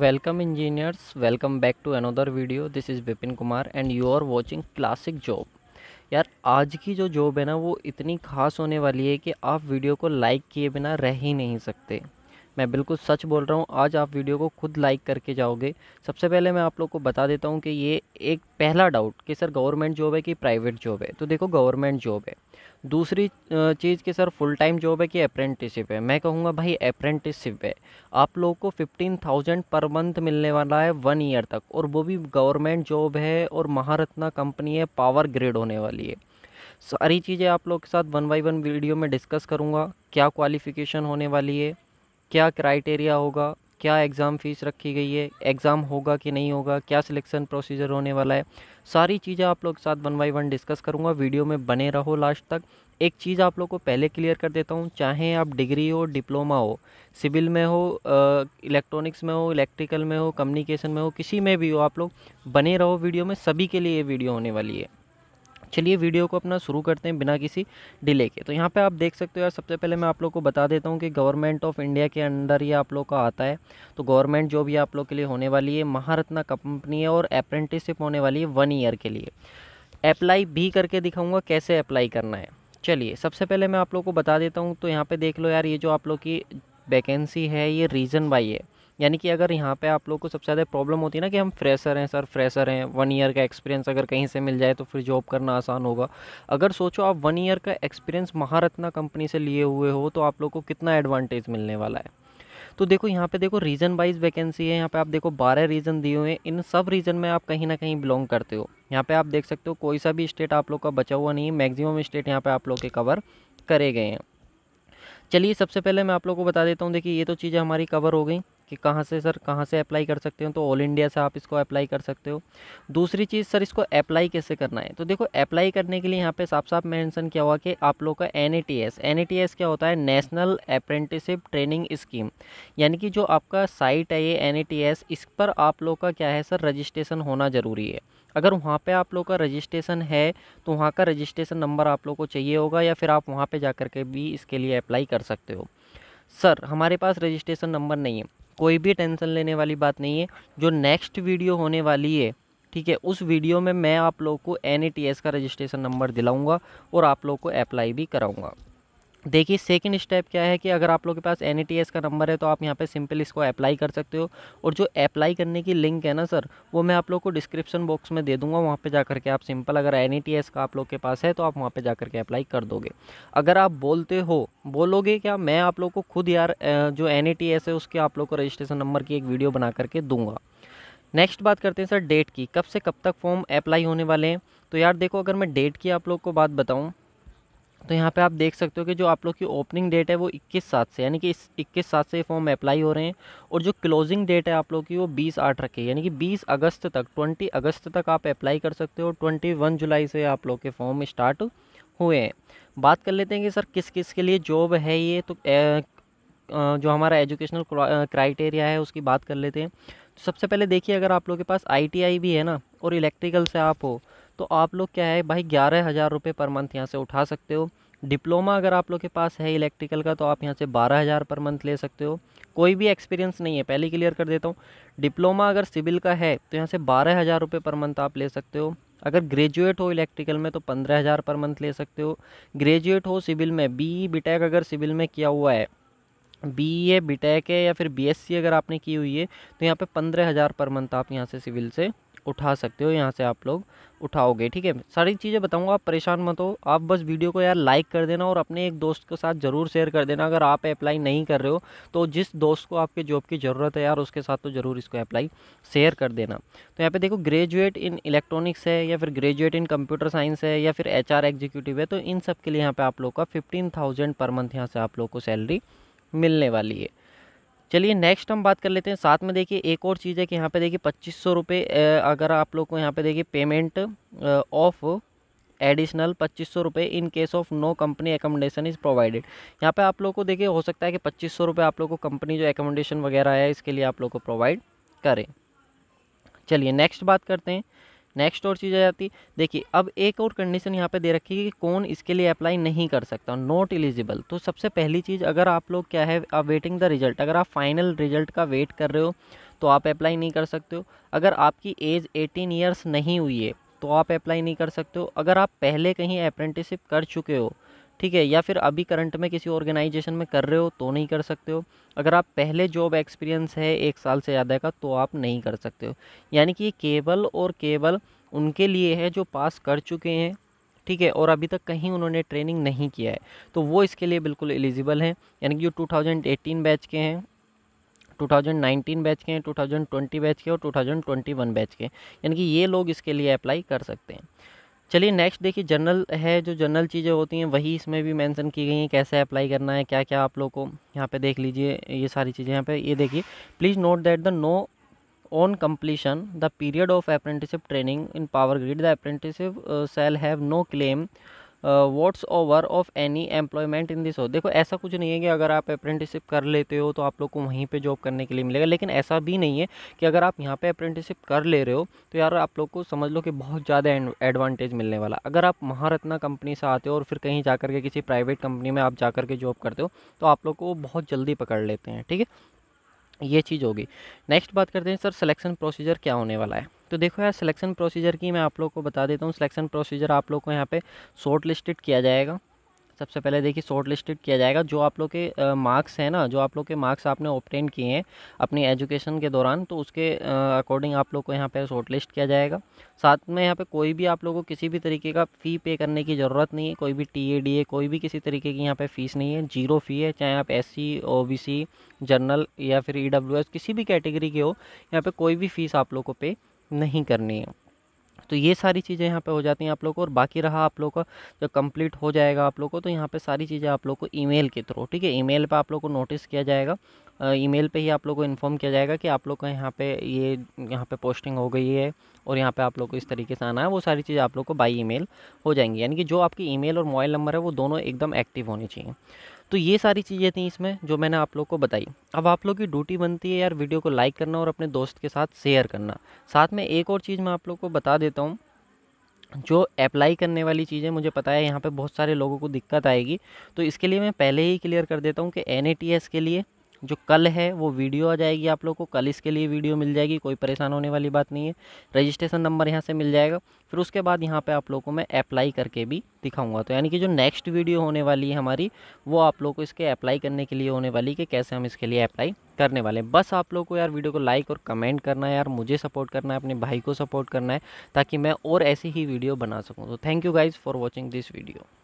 welcome engineers welcome back to another video this is Vipin Kumar and you are watching classic job यार आज की जो job है ना वो इतनी खास होने वाली है कि आप वीडियो को लाइक किए बिना रह ही नहीं सकते मैं बिल्कुल सच बोल रहा हूँ आज आप वीडियो को खुद लाइक करके जाओगे सबसे पहले मैं आप लोग को बता देता हूँ कि ये एक पहला डाउट कि सर गवर्नमेंट जॉब है कि प्राइवेट जॉब है तो देखो गवर्नमेंट जॉब है दूसरी चीज़ कि सर फुल टाइम जॉब है कि अप्रेंटिसिप है मैं कहूँगा भाई अप्रेंटिसिप है आप लोग को फिफ्टीन थाउजेंड पर मंथ मिलने वाला है वन ईयर तक और वो भी गवर्नमेंट जॉब है और महारत्ना कंपनी है पावर ग्रेड होने वाली है सारी चीज़ें आप लोग के साथ वन बाई वन वीडियो में डिस्कस करूँगा क्या क्वालिफ़िकेशन होने वाली है क्या क्राइटेरिया होगा क्या एग्ज़ाम फ़ीस रखी गई है एग्ज़ाम होगा कि नहीं होगा क्या सिलेक्शन प्रोसीजर होने वाला है सारी चीज़ें आप लोग के साथ वन बाई वन डिस्कस करूँगा वीडियो में बने रहो लास्ट तक एक चीज़ आप लोग को पहले क्लियर कर देता हूँ चाहे आप डिग्री हो डिप्लोमा हो सिविल में हो इलेक्ट्रॉनिक्स में हो इलेक्ट्रिकल में हो कम्युनिकेशन में हो किसी में भी हो आप लोग बने रहो वीडियो में सभी के लिए ये वीडियो होने वाली है चलिए वीडियो को अपना शुरू करते हैं बिना किसी डिले के तो यहाँ पे आप देख सकते हो यार सबसे पहले मैं आप लोग को बता देता हूँ कि गवर्नमेंट ऑफ इंडिया के अंडर ये आप लोग का आता है तो गवर्नमेंट जॉब ये आप लोग के लिए होने वाली है महारत्ना कंपनी है और अप्रेंटिसशिप होने वाली है वन ईयर के लिए अप्लाई भी करके दिखाऊँगा कैसे अप्लाई करना है चलिए सबसे पहले मैं आप लोग को बता देता हूँ तो यहाँ पर देख लो यार ये जो आप लोग की वैकेंसी है ये रीज़न बाई है यानी कि अगर यहाँ पे आप लोग को सबसे ज़्यादा प्रॉब्लम होती है ना कि हम फ्रेशर हैं सर फ्रेशर हैं वन ईयर का एक्सपीरियंस अगर कहीं से मिल जाए तो फिर जॉब करना आसान होगा अगर सोचो आप वन ईयर का एक्सपीरियंस महारत्ना कंपनी से लिए हुए हो तो आप लोग को कितना एडवांटेज मिलने वाला है तो देखो यहाँ पे देखो रीजन वाइज वैकेंसी है यहाँ पे आप देखो बारह रीजन दिए हुए हैं इन सब रीजन में आप कहीं ना कहीं बिलोंग करते हो यहाँ पे आप देख सकते हो कोई सा भी स्टेट आप लोग का बचा हुआ नहीं है मैक्सिमम स्टेट यहाँ पे आप लोग के कवर करे गए हैं चलिए सबसे पहले मैं आप लोग को बता देता हूँ देखिए ये तो चीज़ें हमारी कवर हो गई कि कहाँ से सर कहाँ से अप्लाई कर सकते हो तो ऑल इंडिया से आप इसको अप्लाई कर सकते हो दूसरी चीज़ सर इसको अप्लाई कैसे करना है तो देखो अप्लाई करने के लिए यहाँ पे साफ साफ मेंशन किया हुआ कि आप लोग का एन ए क्या होता है नेशनल अप्रेंटिसिप ट्रेनिंग स्कीम यानी कि जो आपका साइट है ये एन इस पर आप लोग का क्या है सर रजिस्ट्रेशन होना ज़रूरी है अगर वहाँ पे आप लोग का रजिस्ट्रेशन है तो वहाँ का रजिस्ट्रेशन नंबर आप लोग को चाहिए होगा या फिर आप वहाँ पे जा कर के भी इसके लिए अप्लाई कर सकते हो सर हमारे पास रजिस्ट्रेशन नंबर नहीं है कोई भी टेंशन लेने वाली बात नहीं है जो नेक्स्ट वीडियो होने वाली है ठीक है उस वीडियो में मैं आप लोग को एन का रजिस्ट्रेशन नंबर दिलाऊँगा और आप लोग को अप्लाई भी कराऊँगा देखिए सेकंड स्टेप क्या है कि अगर आप लोग के पास एन e का नंबर है तो आप यहाँ पे सिंपल इसको अप्लाई कर सकते हो और जो अप्लाई करने की लिंक है ना सर वो मैं आप लोग को डिस्क्रिप्शन बॉक्स में दे दूंगा वहाँ पे जा करके आप सिंपल अगर एन e का आप लोग के पास है तो आप वहाँ पे जा करके अप्लाई कर दोगे अगर आप बोलते हो बोलोगे क्या मैं आप लोग को खुद यार जो एन e है उसके आप लोग को रजिस्ट्रेशन नंबर की एक वीडियो बना करके दूँगा नेक्स्ट बात करते हैं सर डेट की कब से कब तक फॉर्म अप्लाई होने वाले हैं तो यार देखो अगर मैं डेट की आप लोग को बात बताऊँ तो यहाँ पे आप देख सकते हो कि जो आप लोग की ओपनिंग डेट है वो इक्कीस सात से यानी कि इस इक्कीस सात से फॉर्म अप्लाई हो रहे हैं और जो क्लोजिंग डेट है आप लोग की वो बीस आठ रखे यानी कि बीस अगस्त तक ट्वेंटी अगस्त तक आप अप्लाई कर सकते हो ट्वेंटी वन जुलाई से आप लोग के फॉर्म स्टार्ट हुए हैं बात कर लेते हैं कि सर किस किस के लिए जॉब है ये तो ए, जो हमारा एजुकेशनल क्राइटेरिया है उसकी बात कर लेते हैं तो सबसे पहले देखिए अगर आप लोग के पास आई भी है ना और इलेक्ट्रिकल से आप हो तो आप लोग क्या है भाई ग्यारह हज़ार रुपये पर मंथ यहाँ से उठा सकते हो डिप्लोमा अगर आप लोग के पास है इलेक्ट्रिकल का तो आप यहाँ से बारह हज़ार पर मंथ ले सकते हो कोई भी एक्सपीरियंस नहीं है पहले क्लियर कर देता हूँ डिप्लोमा अगर सिविल का है तो यहाँ से बारह हज़ार रुपये पर मंथ आप ले सकते हो अगर ग्रेजुएट हो इलेक्ट्रिकल में तो पंद्रह हज़ार पर मंथ ले सकते हो ग्रेजुएट हो सिविल में बी बीटेक अगर सिविल में किया हुआ है बी ए बीटेक है या फिर बीएससी अगर आपने की हुई है तो यहाँ पे पंद्रह हज़ार पर मंथ आप यहाँ से सिविल से उठा सकते हो यहाँ से आप लोग उठाओगे ठीक है सारी चीज़ें बताऊँगा आप परेशान मत हो आप बस वीडियो को यार लाइक कर देना और अपने एक दोस्त के साथ ज़रूर शेयर कर देना अगर आप अप्लाई नहीं कर रहे हो तो जिस दोस्त को आपके जॉब की ज़रूरत है यार उसके साथ तो ज़रूर इसको अप्लाई शेयर कर देना तो यहाँ पर देखो ग्रेजुएट इन इलेक्ट्रॉनिक्स है या फिर ग्रेजुएट इन कंप्यूटर साइंस है या फिर एच एग्जीक्यूटिव है तो इन सब के लिए यहाँ पर आप लोग का फिफ्टीन पर मंथ यहाँ से आप लोग को सैलरी मिलने वाली है चलिए नेक्स्ट हम बात कर लेते हैं साथ में देखिए एक और चीज़ है कि यहाँ पे देखिए पच्चीस सौ रुपये अगर आप लोग को यहाँ पे देखिए पेमेंट ऑफ एडिशनल पच्चीस सौ रुपये in case of no company accommodation is provided यहाँ पे आप लोग को देखिए हो सकता है कि पच्चीस सौ रुपये आप लोग को कंपनी जो एकोमोडेशन वगैरह है इसके लिए आप लोग को प्रोवाइड करें चलिए नेक्स्ट बात करते हैं नेक्स्ट और चीज़ आ जाती देखिए अब एक और कंडीशन यहाँ पे दे रखी है कि कौन इसके लिए अप्लाई नहीं कर सकता नॉट एलिजिबल तो सबसे पहली चीज़ अगर आप लोग क्या है आप वेटिंग द रिजल्ट अगर आप फाइनल रिजल्ट का वेट कर रहे हो तो आप अप्लाई नहीं कर सकते हो अगर आपकी एज एटीन ईयर्स नहीं हुई है तो आप अप्लाई नहीं कर सकते हो अगर आप पहले कहीं अप्रेंटिसिप कर चुके हो ठीक है या फिर अभी करंट में किसी ऑर्गेनाइजेशन में कर रहे हो तो नहीं कर सकते हो अगर आप पहले जॉब एक्सपीरियंस है एक साल से ज़्यादा का तो आप नहीं कर सकते हो यानी कि ये केवल और केवल उनके लिए है जो पास कर चुके हैं ठीक है और अभी तक कहीं उन्होंने ट्रेनिंग नहीं किया है तो वो इसके लिए बिल्कुल एलिजिबल हैं यानी कि जो टू बैच के हैं 2019 बैच के हैं 2020 बैच के और 2021 बैच के यानी कि ये लोग इसके लिए अप्लाई कर सकते हैं चलिए नेक्स्ट देखिए जनरल है जो जनरल चीज़ें होती हैं वही इसमें भी मेंशन की गई हैं कैसे अप्लाई करना है क्या क्या आप लोगों को यहाँ पे देख लीजिए ये सारी चीज़ें यहाँ पे ये देखिए please note that the no on completion the period of apprenticeship training in power grid the apprenticeship cell have no claim whatsoever of any employment in this हो देखो ऐसा कुछ नहीं है कि अगर आप अप्रेंटिसिप कर लेते हो तो आप लोग को वहीं पे जॉब करने के लिए मिलेगा लेकिन ऐसा भी नहीं है कि अगर आप यहाँ पे अप्रेंटिसिप कर ले रहे हो तो यार आप लोग को समझ लो कि बहुत ज़्यादा एडवांटेज मिलने वाला अगर आप महारत्ना कंपनी से आते हो और फिर कहीं जा के किसी प्राइवेट कंपनी में आप जा के जॉब करते हो तो आप लोग को बहुत जल्दी पकड़ लेते हैं ठीक है ये चीज़ होगी नेक्स्ट बात करते हैं सर सलेक्शन प्रोसीजर क्या होने वाला है तो देखो यार सिलेक्शन प्रोसीजर की मैं आप लोग को बता देता हूँ सिलेक्शन प्रोसीजर आप लोग को यहाँ पे शॉर्ट लिस्टेड किया जाएगा सबसे पहले देखिए शॉर्ट लिस्टेड किया जाएगा जो आप लोग के मार्क्स हैं ना जो आप लोग के मार्क्स आपने ऑप्टेन किए हैं अपनी एजुकेशन के दौरान तो उसके अकॉर्डिंग आप लोग को यहाँ पे शॉर्ट लिस्ट किया जाएगा साथ में यहाँ पे कोई भी आप लोगों को किसी भी तरीके का फ़ी पे करने की ज़रूरत नहीं है कोई भी टी ए डी ए कोई भी किसी तरीके की यहाँ पर फ़ीस नहीं है जीरो फ़ी है चाहे आप S C O B C general या फिर ई डब्ल्यू एस किसी भी कैटेगरी के हो यहाँ पर कोई भी फ़ीस आप लोग को पे नहीं करनी है तो ये सारी चीज़ें यहाँ पे हो जाती हैं आप लोग को और बाकी रहा आप लोग का जब कंप्लीट हो जाएगा आप लोग को तो यहाँ पे सारी चीज़ें आप लोग को ईमेल के थ्रू ठीक है ईमेल पे आप लोग को नोटिस किया जाएगा ईमेल पे ही आप लोग को इन्फॉर्म किया जाएगा कि आप लोग का यहाँ पे ये यहाँ पे पोस्टिंग हो गई है और यहाँ पर आप लोग को इस तरीके से आना है वो सारी चीज़ें आप लोग को बाई ई हो जाएंगी यानी कि जो आपकी ई और मोबाइल नंबर है वो दोनों एकदम एक्टिव होने चाहिए तो ये सारी चीज़ें थी इसमें जो मैंने आप लोग को बताई अब आप लोग की ड्यूटी बनती है यार वीडियो को लाइक करना और अपने दोस्त के साथ शेयर करना साथ में एक और चीज़ मैं आप लोग को बता देता हूँ जो अप्लाई करने वाली चीज़ें मुझे पता है यहाँ पे बहुत सारे लोगों को दिक्कत आएगी तो इसके लिए मैं पहले ही क्लियर कर देता हूँ कि एन के लिए जो कल है वो वीडियो आ जाएगी आप लोग को कल इसके लिए वीडियो मिल जाएगी कोई परेशान होने वाली बात नहीं है रजिस्ट्रेशन नंबर यहाँ से मिल जाएगा फिर उसके बाद यहाँ पे आप लोग को मैं अप्लाई करके भी दिखाऊंगा तो यानी कि जो नेक्स्ट वीडियो होने वाली है हमारी वो आप लोग को इसके अप्लाई करने के लिए होने वाली कि कैसे हम इसके लिए अप्लाई करने वाले हैं बस आप लोग को यार वीडियो को लाइक और कमेंट करना है यार मुझे सपोर्ट करना है अपने भाई को सपोर्ट करना है ताकि मैं और ऐसी ही वीडियो बना सकूँ तो thank you guys for watching this video